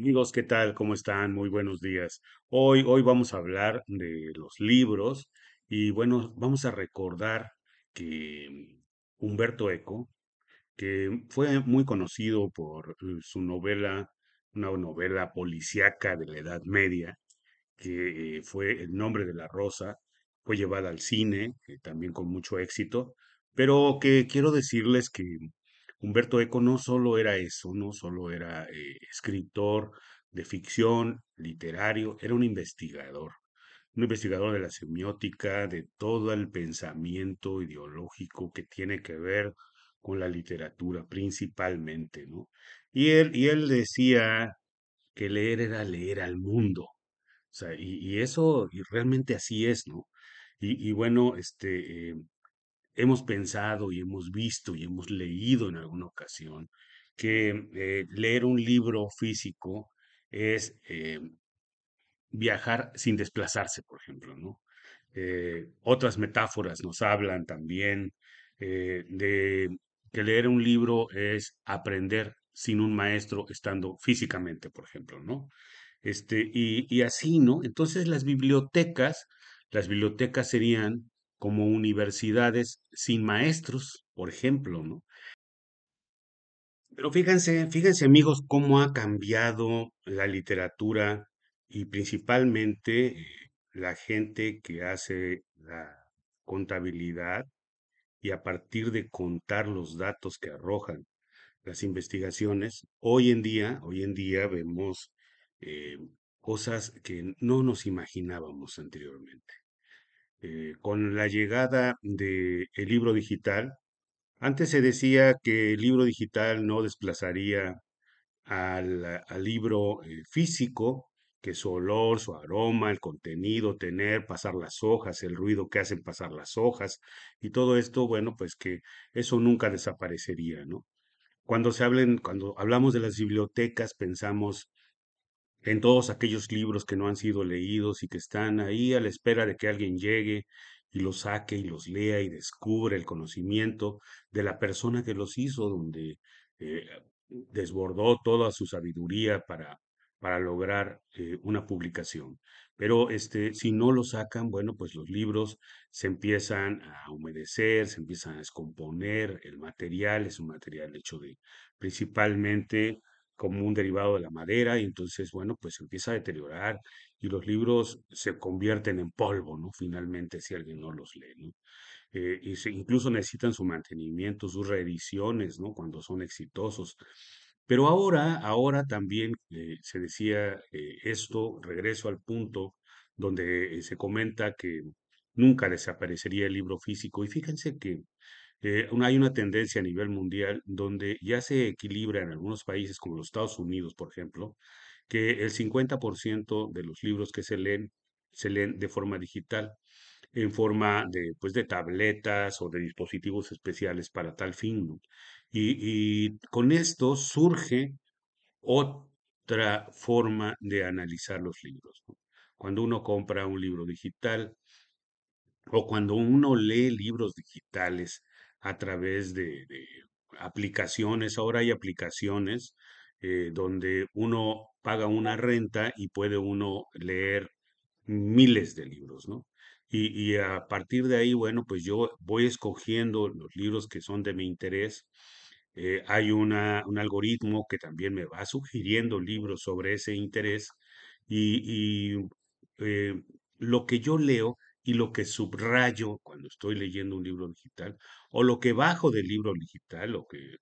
Amigos, ¿qué tal? ¿Cómo están? Muy buenos días. Hoy, hoy vamos a hablar de los libros y bueno, vamos a recordar que Humberto Eco, que fue muy conocido por su novela, una novela policíaca de la Edad Media, que eh, fue El nombre de la rosa, fue llevada al cine, eh, también con mucho éxito, pero que quiero decirles que Humberto Eco no solo era eso, no solo era eh, escritor de ficción, literario, era un investigador, un investigador de la semiótica, de todo el pensamiento ideológico que tiene que ver con la literatura principalmente, ¿no? Y él, y él decía que leer era leer al mundo, o sea, y, eso y realmente así es, ¿no? Y, bueno, este, eh, hemos pensado y hemos visto y hemos leído en alguna ocasión que eh, leer un libro físico es eh, viajar sin desplazarse, por ejemplo, ¿no? Eh, otras metáforas nos hablan también de que leer un libro es aprender sin un maestro estando físicamente, por ejemplo, ¿no? Este, y, y así, ¿no? Entonces las bibliotecas, las bibliotecas serían como universidades sin maestros, por ejemplo, ¿no? Pero fíjense, fíjense amigos, cómo ha cambiado la literatura y principalmente la gente que hace la contabilidad y a partir de contar los datos que arrojan las investigaciones, hoy en día, hoy en día vemos eh, cosas que no nos imaginábamos anteriormente. Eh, con la llegada del libro digital, antes se decía que el libro digital no desplazaría al, libro eh, físico, que su olor, su aroma, el contenido, tener, pasar las hojas, el ruido que hacen pasar las hojas y todo esto, bueno, pues que eso nunca desaparecería, ¿no? Cuando se hablen, cuando hablamos de las bibliotecas, pensamos en todos aquellos libros que no han sido leídos y que están ahí a la espera de que alguien llegue y los saque y los lea y descubra el conocimiento de la persona que los hizo, donde eh, desbordó toda su sabiduría para, para lograr eh, una publicación. Pero este, si no lo sacan, bueno, pues los libros se empiezan a humedecer, se empiezan a descomponer, el material es un material hecho de principalmente como un derivado de la madera y entonces, bueno, pues empieza a deteriorar y los libros se convierten en polvo, ¿no? Finalmente, si alguien no los lee, ¿no? Eh, y incluso necesitan su mantenimiento, sus reediciones, ¿no? Cuando son exitosos. Pero ahora, ahora también eh, se decía eh, esto, regreso al punto donde se comenta que nunca desaparecería el libro físico y fíjense que eh, hay una tendencia a nivel mundial donde ya se equilibra en algunos países como los Estados Unidos, por ejemplo, que el 50% de los libros que se leen se leen de forma digital, en forma de, pues, tabletas o de dispositivos especiales para tal fin. Y, con esto surge otra forma de analizar los libros. Cuando uno compra un libro digital o cuando uno lee libros digitales, a través de, aplicaciones. Ahora hay aplicaciones eh, donde uno paga una renta y puede uno leer miles de libros, ¿no? Y, a partir de ahí, bueno, pues yo voy escogiendo los libros que son de mi interés. Eh, hay una, un algoritmo que también me va sugiriendo libros sobre ese interés y, eh, lo que yo leo y lo que subrayo estoy leyendo un libro digital, o lo que bajo del libro digital, o que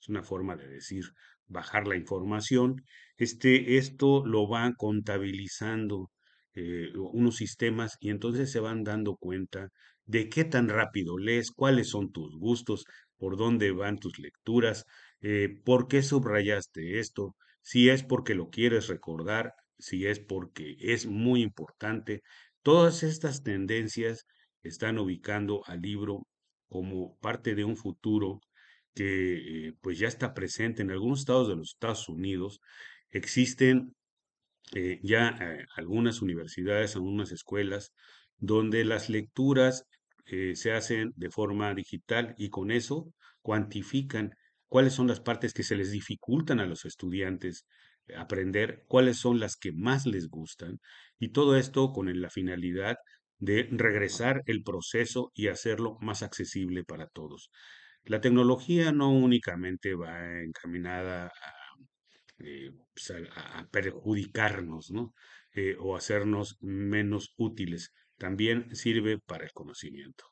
es una forma de decir bajar la información, este, esto lo van contabilizando eh, unos sistemas y entonces se van dando cuenta de qué tan rápido lees, cuáles son tus gustos, por dónde van tus lecturas, eh, por qué subrayaste esto, si es porque lo quieres recordar, si es porque es muy importante. Todas estas tendencias están ubicando al libro como parte de un futuro que eh, pues ya está presente en algunos estados de los Estados Unidos. Existen eh, ya eh, algunas universidades, algunas escuelas, donde las lecturas se hacen de forma digital y con eso cuantifican cuáles son las partes que se les dificultan a los estudiantes aprender, cuáles son las que más les gustan y todo esto con la finalidad de regresar el proceso y hacerlo más accesible para todos. La tecnología no únicamente va encaminada a, eh, pues, perjudicarnos eh, o hacernos menos útiles, también sirve para el conocimiento.